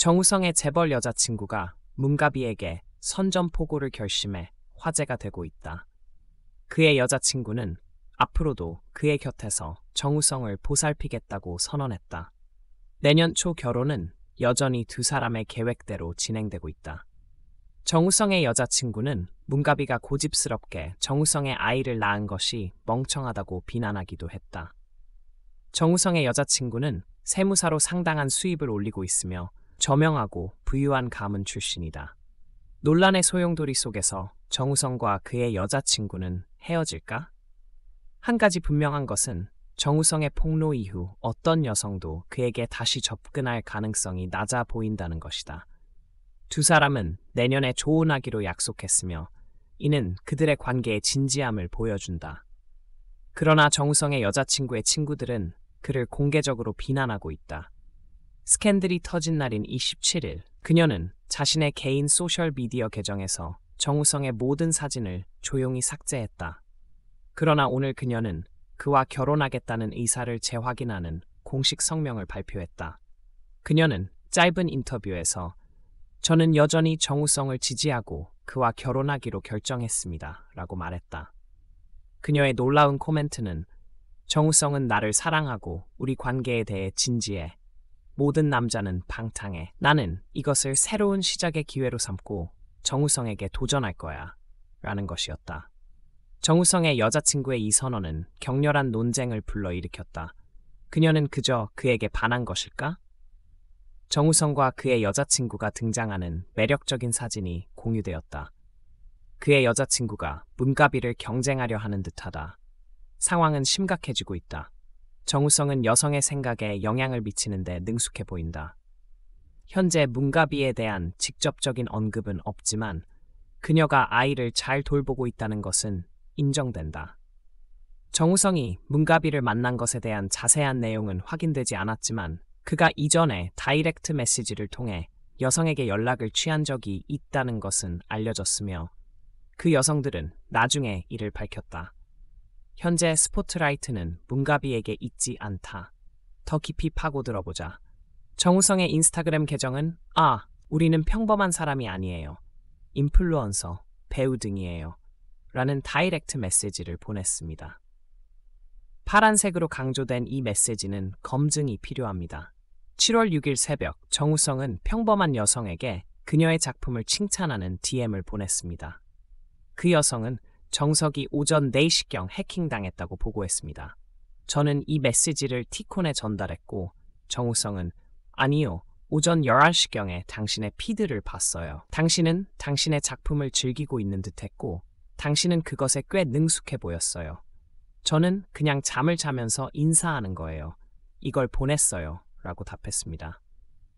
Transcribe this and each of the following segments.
정우성의 재벌 여자친구가 문가비에게 선전포고를 결심해 화제가 되고 있다. 그의 여자친구는 앞으로도 그의 곁에서 정우성을 보살피겠다고 선언했다. 내년 초 결혼은 여전히 두 사람의 계획대로 진행되고 있다. 정우성의 여자친구는 문가비가 고집스럽게 정우성의 아이를 낳은 것이 멍청하다고 비난하기도 했다. 정우성의 여자친구는 세무사로 상당한 수입을 올리고 있으며 저명하고 부유한 가문 출신이다. 논란의 소용돌이 속에서 정우성과 그의 여자친구는 헤어질까? 한 가지 분명한 것은 정우성의 폭로 이후 어떤 여성도 그에게 다시 접근할 가능성이 낮아 보인다는 것이다. 두 사람은 내년에 조혼하기로 약속했으며 이는 그들의 관계의 진지함을 보여준다. 그러나 정우성의 여자친구의 친구들은 그를 공개적으로 비난하고 있다. 스캔들이 터진 날인 27일, 그녀는 자신의 개인 소셜미디어 계정에서 정우성의 모든 사진을 조용히 삭제했다. 그러나 오늘 그녀는 그와 결혼하겠다는 의사를 재확인하는 공식 성명을 발표했다. 그녀는 짧은 인터뷰에서 저는 여전히 정우성을 지지하고 그와 결혼하기로 결정했습니다. 라고 말했다. 그녀의 놀라운 코멘트는 정우성은 나를 사랑하고 우리 관계에 대해 진지해 모든 남자는 방탕해. 나는 이것을 새로운 시작의 기회로 삼고 정우성에게 도전할 거야. 라는 것이었다. 정우성의 여자친구의 이 선언은 격렬한 논쟁을 불러일으켰다. 그녀는 그저 그에게 반한 것일까? 정우성과 그의 여자친구가 등장하는 매력적인 사진이 공유되었다. 그의 여자친구가 문가비를 경쟁하려 하는 듯하다. 상황은 심각해지고 있다. 정우성은 여성의 생각에 영향을 미치는데 능숙해 보인다. 현재 문가비에 대한 직접적인 언급은 없지만 그녀가 아이를 잘 돌보고 있다는 것은 인정된다. 정우성이 문가비를 만난 것에 대한 자세한 내용은 확인되지 않았지만 그가 이전에 다이렉트 메시지를 통해 여성에게 연락을 취한 적이 있다는 것은 알려졌으며 그 여성들은 나중에 이를 밝혔다. 현재 스포트라이트는 문가비에게 있지 않다. 더 깊이 파고들어보자. 정우성의 인스타그램 계정은 아, 우리는 평범한 사람이 아니에요. 인플루언서, 배우 등이에요. 라는 다이렉트 메시지를 보냈습니다. 파란색으로 강조된 이 메시지는 검증이 필요합니다. 7월 6일 새벽 정우성은 평범한 여성에게 그녀의 작품을 칭찬하는 DM을 보냈습니다. 그 여성은 정석이 오전 4시경 해킹당했다고 보고했습니다. 저는 이 메시지를 티콘에 전달했고 정우성은 아니요. 오전 11시경에 당신의 피드를 봤어요. 당신은 당신의 작품을 즐기고 있는 듯했고 당신은 그것에 꽤 능숙해 보였어요. 저는 그냥 잠을 자면서 인사하는 거예요. 이걸 보냈어요. 라고 답했습니다.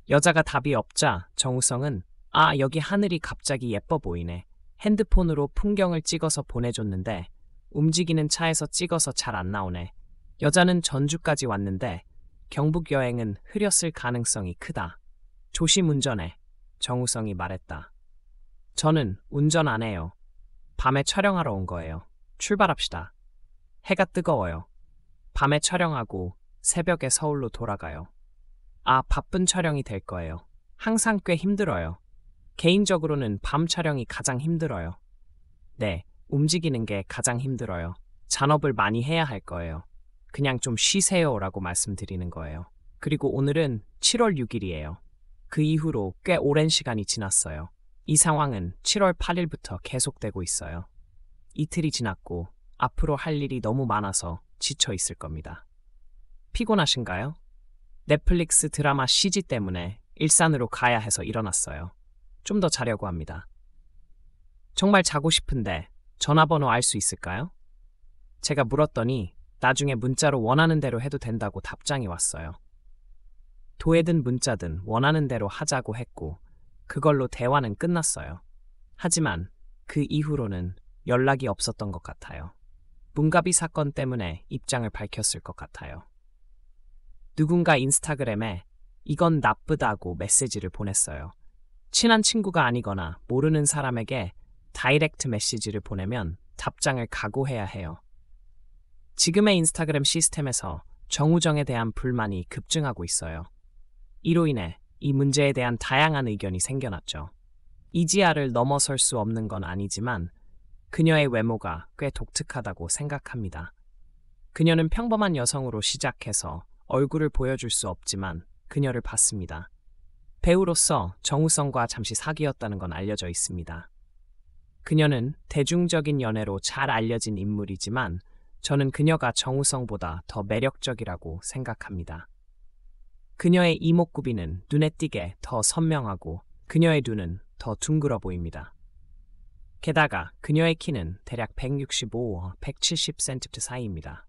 여자가 답이 없자 정우성은 아 여기 하늘이 갑자기 예뻐 보이네. 핸드폰으로 풍경을 찍어서 보내줬는데 움직이는 차에서 찍어서 잘 안 나오네. 여자는 전주까지 왔는데 경북 여행은 흐렸을 가능성이 크다. 조심 운전해. 정우성이 말했다. 저는 운전 안 해요. 밤에 촬영하러 온 거예요. 출발합시다. 해가 뜨거워요. 밤에 촬영하고 새벽에 서울로 돌아가요. 아, 바쁜 촬영이 될 거예요. 항상 꽤 힘들어요. 개인적으로는 밤 촬영이 가장 힘들어요. 네, 움직이는 게 가장 힘들어요. 잔업을 많이 해야 할 거예요. 그냥 좀 쉬세요 라고 말씀드리는 거예요. 그리고 오늘은 7월 6일이에요. 그 이후로 꽤 오랜 시간이 지났어요. 이 상황은 7월 8일부터 계속되고 있어요. 이틀이 지났고 앞으로 할 일이 너무 많아서 지쳐 있을 겁니다. 피곤하신가요? 넷플릭스 드라마 CG 때문에 일산으로 가야 해서 일어났어요. 좀더 자려고 합니다. 정말 자고 싶은데 전화번호 알 수 있을까요? 제가 물었더니 나중에 문자로 원하는 대로 해도 된다고 답장이 왔어요. 도에든 문자든 원하는 대로 하자고 했고 그걸로 대화는 끝났어요. 하지만 그 이후로는 연락이 없었던 것 같아요. 문가비 사건 때문에 입장을 밝혔을 것 같아요. 누군가 인스타그램에 이건 나쁘다고 메시지를 보냈어요. 친한 친구가 아니거나 모르는 사람에게 다이렉트 메시지를 보내면 답장을 각오해야 해요. 지금의 인스타그램 시스템에서 정우정에 대한 불만이 급증하고 있어요. 이로 인해 이 문제에 대한 다양한 의견이 생겨났죠. 이지아를 넘어설 수 없는 건 아니지만 그녀의 외모가 꽤 독특하다고 생각합니다. 그녀는 평범한 여성으로 시작해서 얼굴을 보여줄 수 없지만 그녀를 봤습니다. 배우로서 정우성과 잠시 사귀었다는 건 알려져 있습니다. 그녀는 대중적인 연애로 잘 알려진 인물이지만 저는 그녀가 정우성보다 더 매력적이라고 생각합니다. 그녀의 이목구비는 눈에 띄게 더 선명하고 그녀의 눈은 더 둥그러 보입니다. 게다가 그녀의 키는 대략 165, 와 170cm 사이입니다.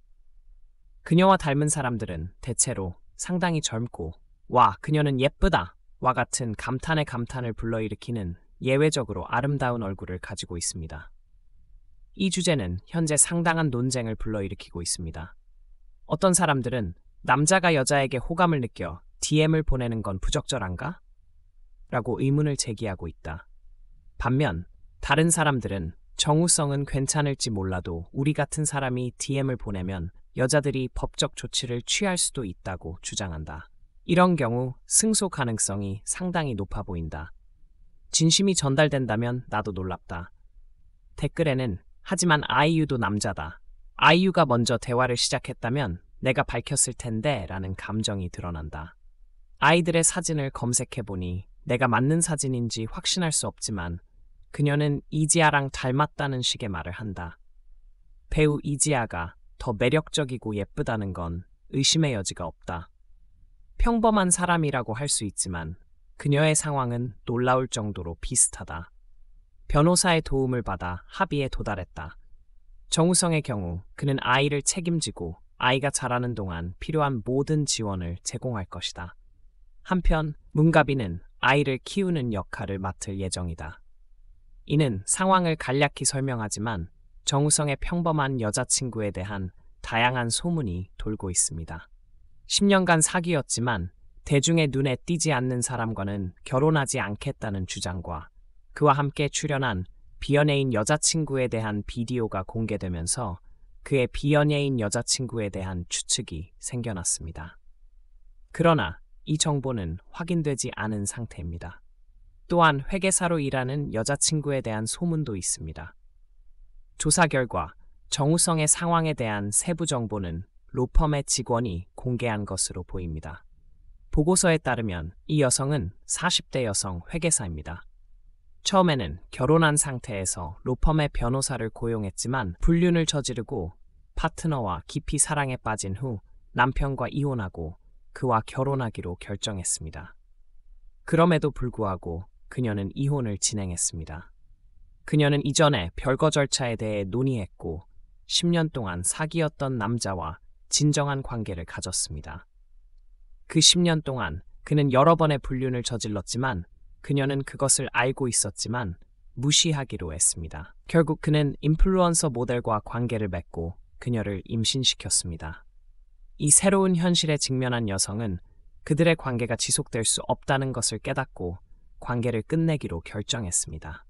그녀와 닮은 사람들은 대체로 상당히 젊고 와 그녀는 예쁘다 와 같은 감탄의 감탄을 불러일으키는 예외적으로 아름다운 얼굴을 가지고 있습니다. 이 주제는 현재 상당한 논쟁을 불러일으키고 있습니다. 어떤 사람들은 남자가 여자에게 호감을 느껴 DM을 보내는 건 부적절한가? 라고 의문을 제기하고 있다. 반면 다른 사람들은 정우성은 괜찮을지 몰라도 우리 같은 사람이 DM을 보내면 여자들이 법적 조치를 취할 수도 있다고 주장한다. 이런 경우 승소 가능성이 상당히 높아 보인다. 진심이 전달된다면 나도 놀랍다. 댓글에는 하지만 아이유도 남자다. 아이유가 먼저 대화를 시작했다면 내가 밝혔을 텐데 라는 감정이 드러난다. 아이들의 사진을 검색해보니 내가 맞는 사진인지 확신할 수 없지만 그녀는 이지아랑 닮았다는 식의 말을 한다. 배우 이지아가 더 매력적이고 예쁘다는 건 의심의 여지가 없다. 평범한 사람이라고 할 수 있지만 그녀의 상황은 놀라울 정도로 비슷하다. 변호사의 도움을 받아 합의에 도달했다. 정우성의 경우 그는 아이를 책임지고 아이가 자라는 동안 필요한 모든 지원을 제공할 것이다. 한편 문가비는 아이를 키우는 역할을 맡을 예정이다. 이는 상황을 간략히 설명하지만 정우성의 평범한 여자친구에 대한 다양한 소문이 돌고 있습니다. 10년간 사귀었지만 대중의 눈에 띄지 않는 사람과는 결혼하지 않겠다는 주장과 그와 함께 출연한 비연예인 여자친구에 대한 비디오가 공개되면서 그의 비연예인 여자친구에 대한 추측이 생겨났습니다. 그러나 이 정보는 확인되지 않은 상태입니다. 또한 회계사로 일하는 여자친구에 대한 소문도 있습니다. 조사 결과 정우성의 상황에 대한 세부 정보는 로펌의 직원이 공개한 것으로 보입니다. 보고서에 따르면 이 여성은 40대 여성 회계사입니다. 처음에는 결혼한 상태에서 로펌의 변호사를 고용했지만 불륜을 저지르고 파트너와 깊이 사랑에 빠진 후 남편과 이혼하고 그와 결혼하기로 결정했습니다. 그럼에도 불구하고 그녀는 이혼을 진행했습니다. 그녀는 이전에 별거 절차에 대해 논의했고 10년 동안 사귀었던 남자와 진정한 관계를 가졌습니다. 그 10년 동안 그는 여러 번의 불륜을 저질렀지만 그녀는 그것을 알고 있었지만 무시하기로 했습니다. 결국 그는 인플루언서 모델과 관계를 맺고 그녀를 임신시켰습니다. 이 새로운 현실에 직면한 여성은 그들의 관계가 지속될 수 없다는 것을 깨닫고 관계를 끝내기로 결정했습니다.